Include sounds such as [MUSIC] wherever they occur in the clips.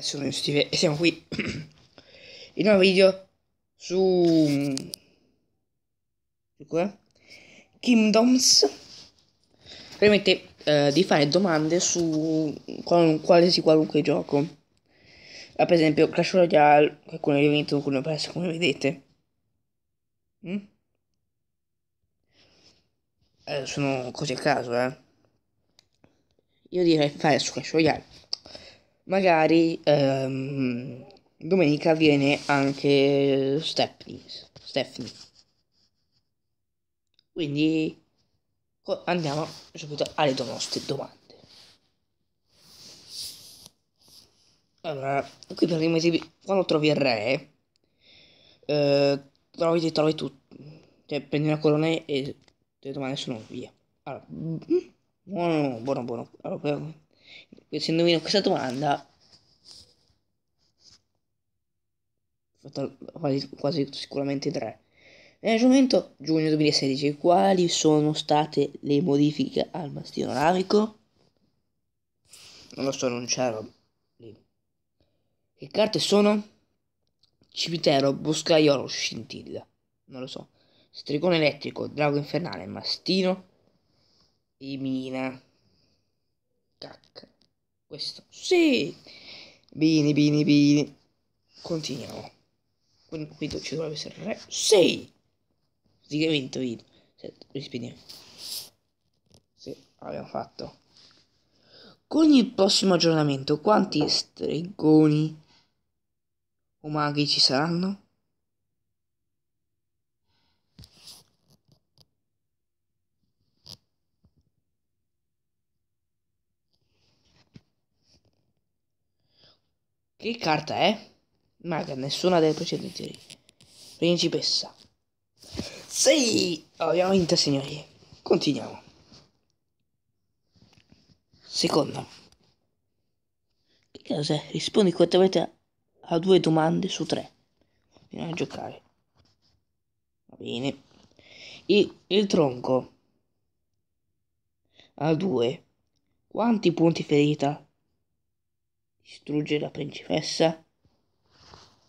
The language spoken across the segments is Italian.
Sono Steve e siamo qui [CLEARS THROAT] in un nuovo video su, su qua? Kingdoms permette eh, di fare domande su qual qualsiasi qualunque gioco ah, per esempio Clash Royale qualcuno è vinto, qualcuno ha perso come vedete mm? eh, sono cose a caso eh io direi fare su Clash Royale magari ehm, domenica viene anche Stephanie. Stephanie. Quindi andiamo subito alle nostre domande. Allora, qui per i quando trovi il re, eh, trovi, ti trovi tutto. cioè prendi una corona e le domande sono via. Allora, mm, mm, buono, buono, buono. Allora, se indovino questa domanda, fatto quasi, quasi sicuramente tre. Nell'aggiornamento giugno 2016, quali sono state le modifiche al mastino namico? Non lo so, non c'ero lì. Che carte sono? Cimitero, Boscaiolo, Scintilla. Non lo so. Strigone elettrico, Drago infernale, Mastino e Mina. Tac. Questo. Sì. Bene, bene, bene. Continuiamo. Quindi qui ci dovrebbe essere il re. Sì. Praticamente vinto. Rispediamo. Sì, abbiamo fatto. Con il prossimo aggiornamento, quanti stregoni o maghi ci saranno? Che carta è? Maga, nessuna delle precedenti. Principessa. Sì! Oh, abbiamo vinto, signori. Continuiamo. Secondo. Che cos'è? Rispondi correttamente a due domande su tre. Andiamo a giocare. Va bene. Il, il tronco. A due. Quanti punti ferita distrugge la principessa?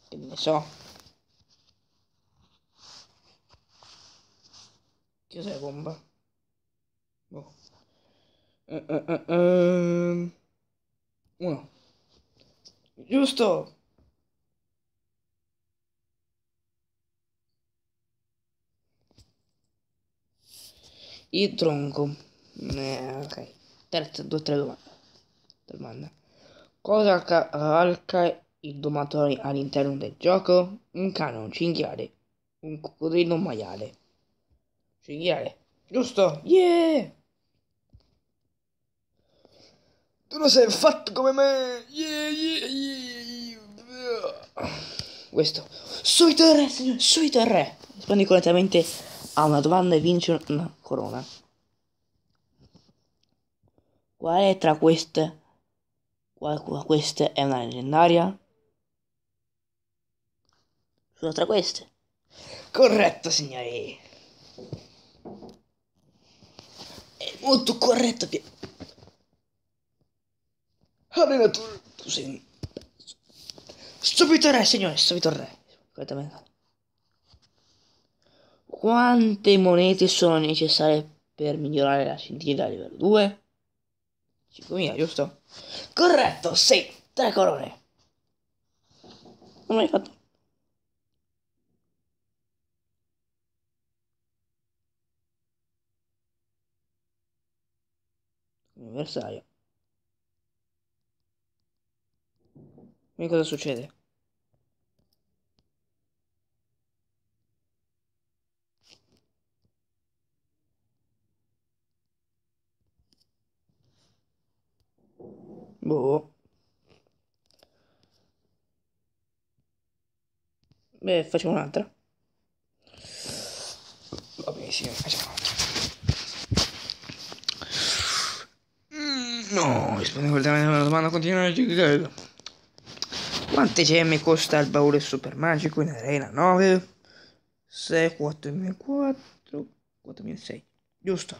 Che ne so. Che sei bomba? Boh. Uh, uh, uh, Uno. Giusto! Il tronco. Eh, ok. Terza, due, tre domande. Domanda. Cosa cavalca il domatore all'interno del gioco? Un cane, un cinghiale, un coccodrillo, un maiale. Cinghiale, giusto? Yeah! Tu lo sei fatto come me! Yeah, yeah, yeah. Questo. Sui terre, signore, sui terre! Rispondi correttamente a una domanda e vinci una corona. Qual è tra queste Qualcuna questa è una leggendaria? Sono tra queste. Corretto, signori. È molto corretto. Allora, tu, tu sei... Subito re, signore, subito re. Quante monete sono necessarie per migliorare la scintilla a livello 2? 5.000, giusto? Corretto, sì, tre corone. Non hai fatto? Anniversario. Vedi cosa succede? Beh, facciamo un'altra. Va benissimo, facciamo un'altra. Mm, no, rispondi cortesemente alla domanda, continua a giocare. Quante gemme costa il baule super magico in arena 9? 6, 4004, 4006. Giusto.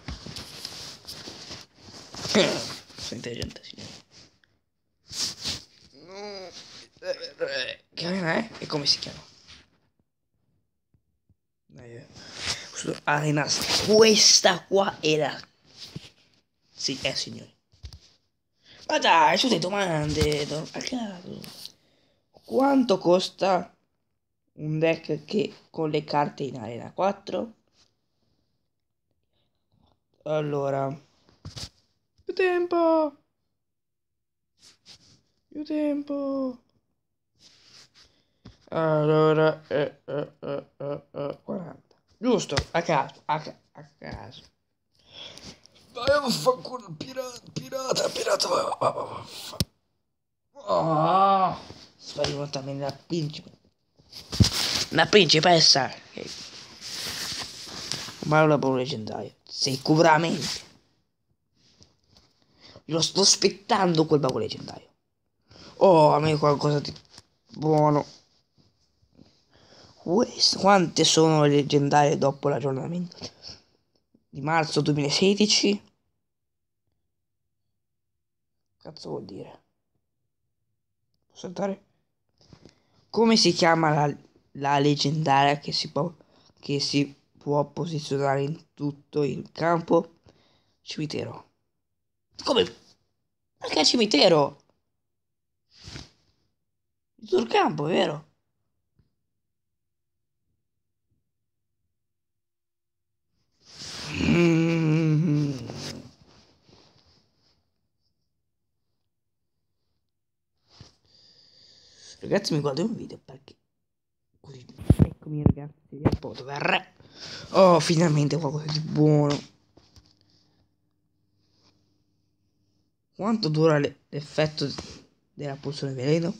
Eh, sei intelligente, signore. Eh, eh, che arena è? E come si chiama? arenastra. Questa qua era. Sì, eh signori. Ma dai, su le domande, a caso. Quanto costa un deck che con le carte in arena 4? Allora. Più tempo! Più tempo! Allora, eh, eh, eh, 40. Eh, eh, Giusto, a caso, a, a caso. Vai a fanculo, pirata, pirata, pirata. Oh, sparivo anche la principe. La principessa. Ma è una paura leggendaria. Sicuramente. Lo sto aspettando quel bago leggendario. Oh, a me qualcosa di buono. West. Quante sono le leggendarie dopo l'aggiornamento di marzo 2016? Cazzo vuol dire? Posso andare? Come si chiama la, la leggendaria che si, può, che si può posizionare in tutto il campo? Cimitero. Come? Perché cimitero? Il tuo campo, vero? ragazzi mi guardo un video perché così eccomi ragazzi a eh. po' dove oh finalmente qualcosa di buono quanto dura l'effetto della pulsione veleno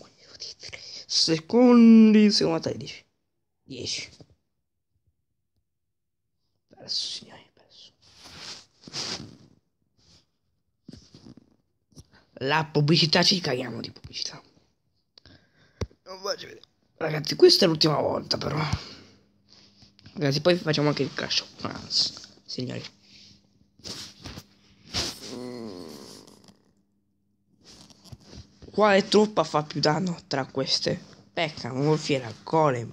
secondi secondo 13 10 perso signori perso la pubblicità ci caghiamo di pubblicità non voglio vedere. Ragazzi, questa è l'ultima volta però. Ragazzi, poi facciamo anche il Clash of Clans, signori. Quale truppa fa più danno tra queste? Pecca, Morfiera, Golem.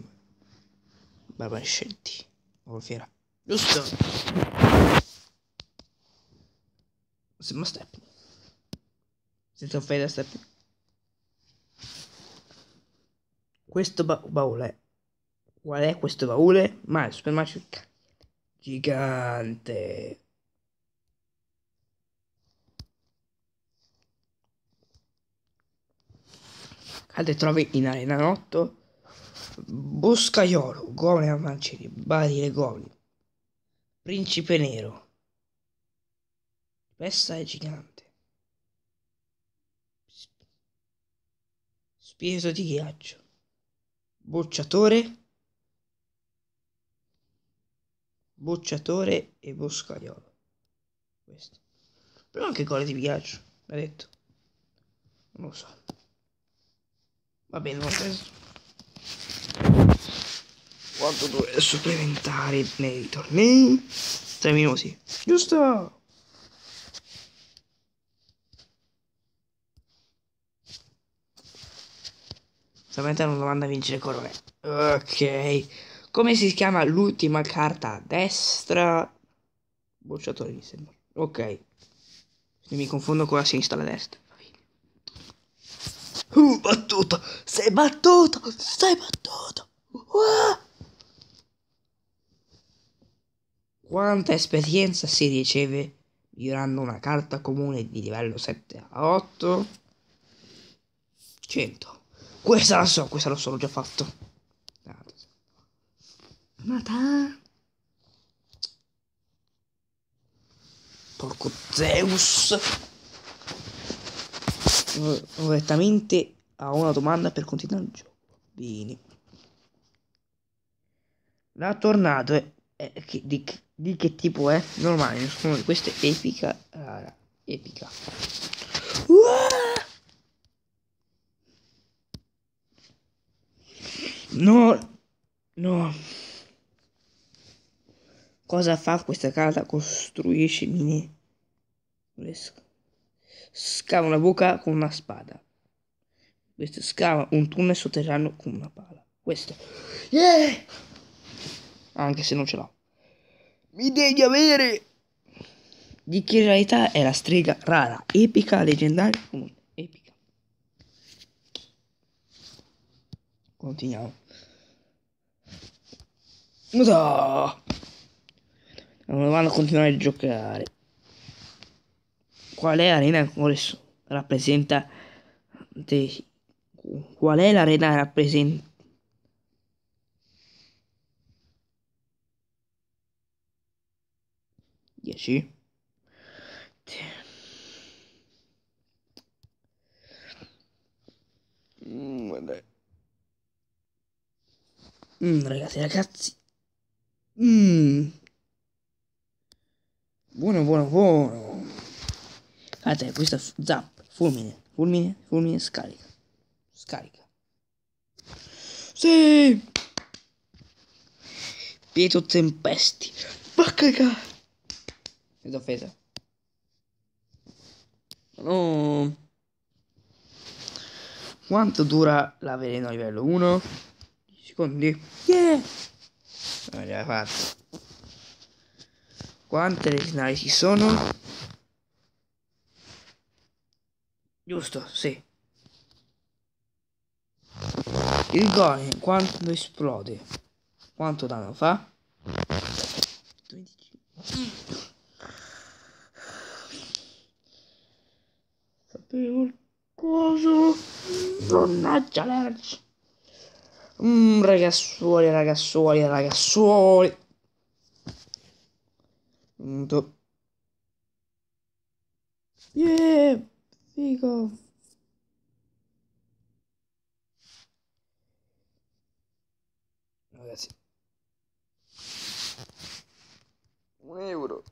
Barbari scelti. Morfiera. Giusto. Sembra Step. Senza offesa Step. questo ba- baule. Qual è questo baule? Ma il supermarket gigante. Altre trovi in arena notto. Boscaiolo, Goblin bari e Goblin, Principe Nero, Pesta è Gigante, Spirito di Ghiaccio, Bocciatore, Bocciatore e Boscaiolo. Questo. Però anche gol di viaggio, l'ha detto. Non lo so. Va bene, l'ho preso. Quanto due supplementari nei tornei? 3 minuti, giusto? Solamente una domanda a vincere me. Ok. Come si chiama l'ultima carta a destra? Bocciatore mi sembra. Ok. mi confondo con la sinistra e la destra. Uh, battuto! Sei battuto! Sei battuto! Uh! Quanta esperienza si riceve girando una carta comune di livello 7 a 8? 100. Questa la so, questa lo so, l'ho già fatto. Nata. Porco Zeus. Correttamente a una domanda per continuare il gioco. Bene. La tornado è, è, che, di, di, che tipo è? Normale, nessuno di queste epica rara. Epica. Uah! No, no. Cosa fa questa casa? Costruisce mini. Scava una buca con una spada. Questo scava un tunnel sotterraneo con una pala. Questo. Yeah! Anche se non ce l'ho. Mi devi avere! Di che in realtà è la strega rara, epica, leggendaria, comune. Epica. Continuiamo. No! Non vanno a continuare a giocare. Qual è l'arena ancora rappresenta... Qual è l'arena rappresenta... Dieci? Mm, mm, ragazzi, ragazzi. Mmm. Buono, buono, buono. A ah, te, questa zap, fulmine, fulmine, fulmine, scarica. Scarica. Sì! Pietro Tempesti. Porca cagare! Ed offesa. No. Quanto dura la veleno a livello 1? 10 Secondi. Yeah! Non Allora, guarda. Quante le lesinali ci sono? Giusto, sì. Il golem quando esplode, quanto danno fa? 25. Sapevo il coso. Mannaggia l'ergia. Mm, ragazzuoli, ragazzuoli, ragazzuoli. Punto. Yeah, figo. Ragazzi. Un euro.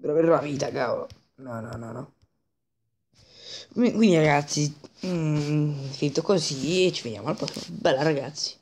Per avere la vita, cavolo. No, no, no, no. Quindi ragazzi, mm, finito così e ci vediamo al prossimo. Bella ragazzi.